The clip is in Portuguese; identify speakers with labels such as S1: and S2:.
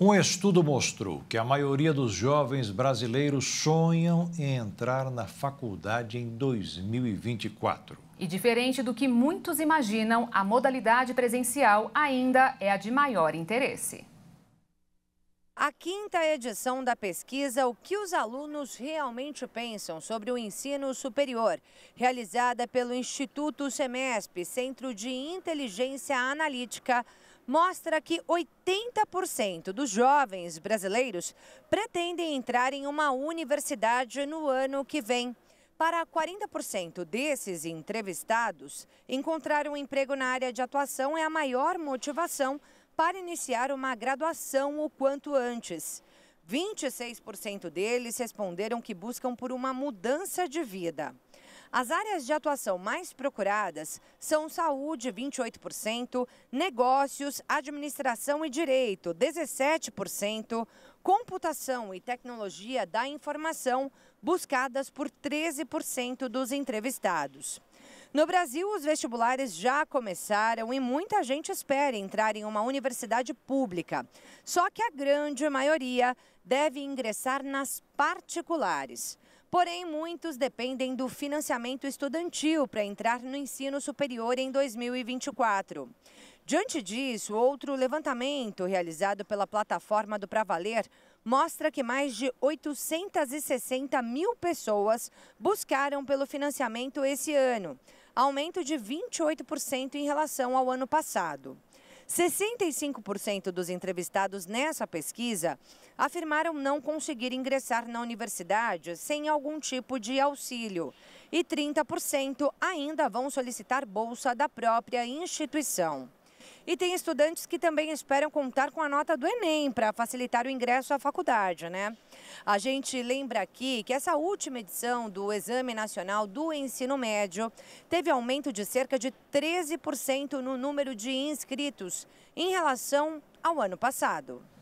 S1: Um estudo mostrou que a maioria dos jovens brasileiros sonham em entrar na faculdade em 2024. E diferente do que muitos imaginam, a modalidade presencial ainda é a de maior interesse. A quinta edição da pesquisa O que os alunos realmente pensam sobre o ensino superior, realizada pelo Instituto SEMESP, Centro de Inteligência Analítica, mostra que 80% dos jovens brasileiros pretendem entrar em uma universidade no ano que vem. Para 40% desses entrevistados, encontrar um emprego na área de atuação é a maior motivação para iniciar uma graduação o quanto antes. 26% deles responderam que buscam por uma mudança de vida. As áreas de atuação mais procuradas são saúde, 28%, negócios, administração e direito, 17%, computação e tecnologia da informação, buscadas por 13% dos entrevistados. No Brasil, os vestibulares já começaram e muita gente espera entrar em uma universidade pública. Só que a grande maioria deve ingressar nas particulares. Porém, muitos dependem do financiamento estudantil para entrar no ensino superior em 2024. Diante disso, outro levantamento realizado pela plataforma do Pra Valer mostra que mais de 860 mil pessoas buscaram pelo financiamento esse ano, aumento de 28% em relação ao ano passado. 65% dos entrevistados nessa pesquisa afirmaram não conseguir ingressar na universidade sem algum tipo de auxílio e 30% ainda vão solicitar bolsa da própria instituição. E tem estudantes que também esperam contar com a nota do Enem para facilitar o ingresso à faculdade, né? A gente lembra aqui que essa última edição do Exame Nacional do Ensino Médio teve aumento de cerca de 13% no número de inscritos em relação ao ano passado.